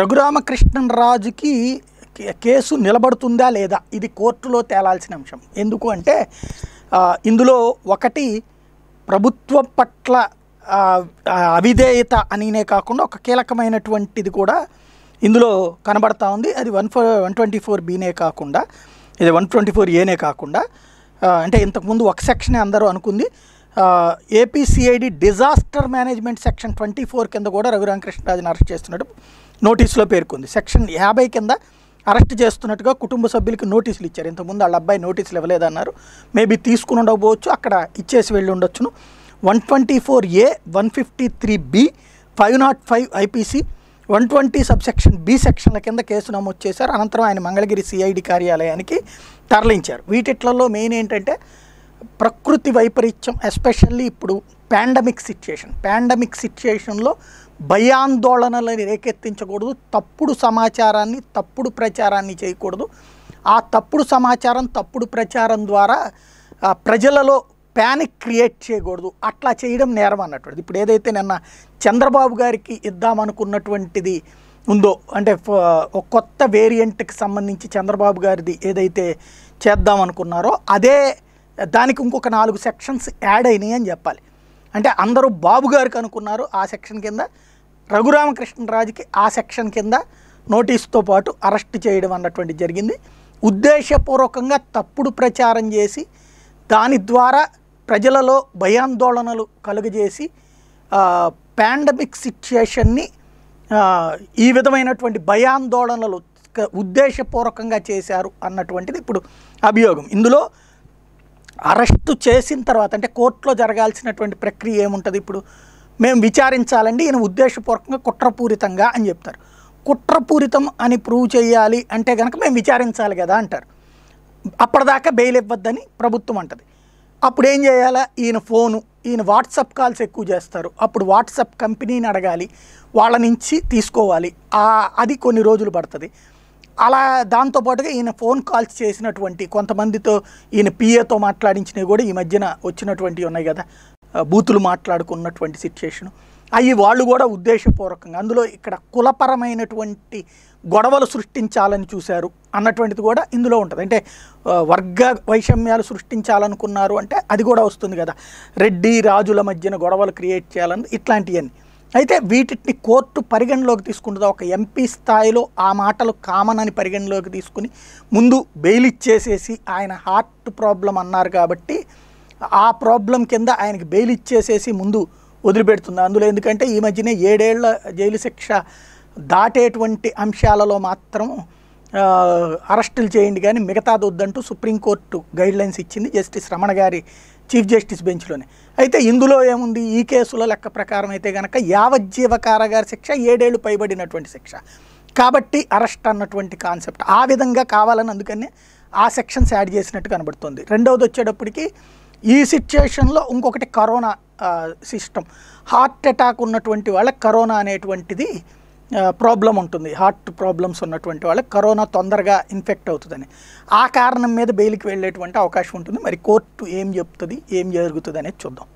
రఘురామకృష్ణరాజుకి case నిలబడుతుందా లేదా ఇది కోర్టులో తేలాల్సిన అంశం ఎందుకు అంటే ఇందులో ఒకటి ప్రభుత్వం పట్ల అవిధేయత అనినే కాకుండా ఒక కీలకమైనటువంటిది కూడా ఇందులో కనబడతా ఉంది అది one four one twenty four బీనే కాకుండా ఇది వన్ ట్వంటీ ఫోర్ ఏనే కాకుండా అంటే ఇంతకుముందు ఒక సెక్షన్ అందరూ అనుకుంది APCID disaster management section twenty four కింద కూడా రఘురామకృష్ణరాజుని అరెస్ట్ చేస్తున్నట్టు నోటీసులో పేర్కొంది సెక్షన్ యాభై కింద అరెస్ట్ చేస్తున్నట్టుగా కుటుంబ సభ్యులకి నోటీసులు ఇచ్చారు ఇంతకుముందు వాళ్ళ అబ్బాయి నోటీసులు ఇవ్వలేదన్నారు మేబీ తీసుకుని ఉండకపోవచ్చు అక్కడ ఇచ్చేసి వెళ్ళి ఉండొచ్చును one twenty four A one fifty three B five not five IPC one twenty subsection B సెక్షన్ల కింద కేసు నమోదు చేశారు అనంతరం ఆయన మంగళగిరి సిఐడి కార్యాలయానికి తరలించారు వీటిట్లలో మెయిన్ ఏంటంటే ప్రకృతి వైపరీత్యం ఎస్పెషల్లీ ఇప్పుడు పాండమిక్ సిచ్యుయేషన్ పాండమిక్ సిచ్యుయేషన్లో భయాందోళనలను రేకెత్తించకూడదు తప్పుడు సమాచారాన్ని తప్పుడు ప్రచారాన్ని చేయకూడదు ఆ తప్పుడు సమాచారం తప్పుడు ప్రచారం ద్వారా ప్రజలలో ప్యానిక్ క్రియేట్ చేయకూడదు అట్లా చేయడం నేరం అన్నటువంటిది ఇప్పుడు ఏదైతే నిన్న చంద్రబాబు గారికి ఇద్దామనుకున్నటువంటిది ఉందో అంటే ఒక కొత్త వేరియంట్కి సంబంధించి చంద్రబాబు గారిది ఏదైతే చేద్దామనుకున్నారో అదే దానికి ఇంకొక నాలుగు సెక్షన్స్ యాడ్ అయినాయి అని చెప్పాలి అంటే అందరూ బాబు గారికి అనుకున్నారు ఆ సెక్షన్ కింద రఘురామకృష్ణరాజుకి ఆ సెక్షన్ కింద నోటీస్తో పాటు అరెస్ట్ చేయడం అన్నటువంటి జరిగింది ఉద్దేశపూర్వకంగా తప్పుడు ప్రచారం చేసి దాని ద్వారా ప్రజలలో భయాందోళనలు కలుగజేసి పాండమిక్ సిచ్యుయేషన్ని ఈ విధమైనటువంటి భయాందోళనలు ఉద్దేశపూర్వకంగా చేశారు అన్నటువంటిది ఇప్పుడు అభియోగం ఇందులో అరెస్టు చేసిన తర్వాత అంటే కోర్టులో జరగాల్సినటువంటి ప్రక్రియ ఏముంటుంది ఇప్పుడు మేము విచారించాలండి ఈయన ఉద్దేశపూర్వకంగా కుట్రపూరితంగా అని చెప్తారు కుట్రపూరితం అని ప్రూవ్ చేయాలి అంటే కనుక మేము విచారించాలి కదా అంటారు అప్పటిదాకా బెయిల్ ఇవ్వద్దని ప్రభుత్వం అంటది అప్పుడు ఏం చేయాలా ఈయన ఫోను ఈయన వాట్సాప్ కాల్స్ ఎక్కువ చేస్తారు అప్పుడు వాట్సాప్ కంపెనీని అడగాలి వాళ్ళ నుంచి తీసుకోవాలి అది కొన్ని రోజులు పడుతుంది అలా దాంతోపాటుగా ఈయన ఫోన్ కాల్స్ చేసినటువంటి కొంతమందితో ఈయన పిఏతో మాట్లాడించినవి కూడా ఈ మధ్యన వచ్చినటువంటివి ఉన్నాయి కదా బూతులు మాట్లాడుకున్నటువంటి సిచ్యుయేషను అవి వాళ్ళు కూడా ఉద్దేశపూర్వకంగా అందులో ఇక్కడ కులపరమైనటువంటి గొడవలు సృష్టించాలని చూశారు అన్నటువంటిది కూడా ఇందులో ఉంటుంది అంటే వర్గ వైషమ్యాలు సృష్టించాలనుకున్నారు అంటే అది కూడా వస్తుంది కదా రెడ్డి రాజుల మధ్యన గొడవలు క్రియేట్ చేయాలని ఇట్లాంటివన్నీ అయితే వీటిని కోర్టు పరిగణలోకి తీసుకుంటుందా ఒక ఎంపీ స్థాయిలో ఆ మాటలు కామన్ అని పరిగణలోకి తీసుకుని ముందు బెయిల్ ఇచ్చేసేసి ఆయన హార్ట్ ప్రాబ్లం అన్నారు కాబట్టి ఆ ప్రాబ్లం కింద ఆయనకి బెయిల్ ఇచ్చేసేసి ముందు వదిలిపెడుతుంది అందులో ఎందుకంటే ఈ మధ్యనే ఏడేళ్ల జైలు శిక్ష దాటేటువంటి అంశాలలో మాత్రం అరెస్టులు చేయండి కానీ మిగతాది వద్దంటూ సుప్రీంకోర్టు గైడ్లైన్స్ ఇచ్చింది జస్టిస్ రమణ గారి చీఫ్ జస్టిస్ బెంచ్లోనే అయితే ఇందులో ఏముంది ఈ కేసులో లెక్క ప్రకారం అయితే కనుక యావజ్జీవ కారాగార శిక్ష ఏడేళ్ళు పైబడినటువంటి శిక్ష కాబట్టి అరెస్ట్ అన్నటువంటి కాన్సెప్ట్ ఆ విధంగా కావాలని అందుకనే ఆ సెక్షన్స్ యాడ్ చేసినట్టు కనబడుతుంది రెండవది వచ్చేటప్పటికి ఈ సిచ్యుయేషన్లో ఇంకొకటి కరోనా సిస్టమ్ హార్ట్ అటాక్ ఉన్నటువంటి వాళ్ళకి కరోనా అనేటువంటిది ప్రాబ్లం ఉంటుంది హార్ట్ ప్రాబ్లమ్స్ ఉన్నటువంటి వాళ్ళకి కరోనా తొందరగా ఇన్ఫెక్ట్ అవుతుందని ఆ కారణం మీద బెయిల్కి వెళ్ళేటువంటి అవకాశం ఉంటుంది మరి కోర్టు ఏం చెప్తుంది ఏం జరుగుతుంది అనేది చూద్దాం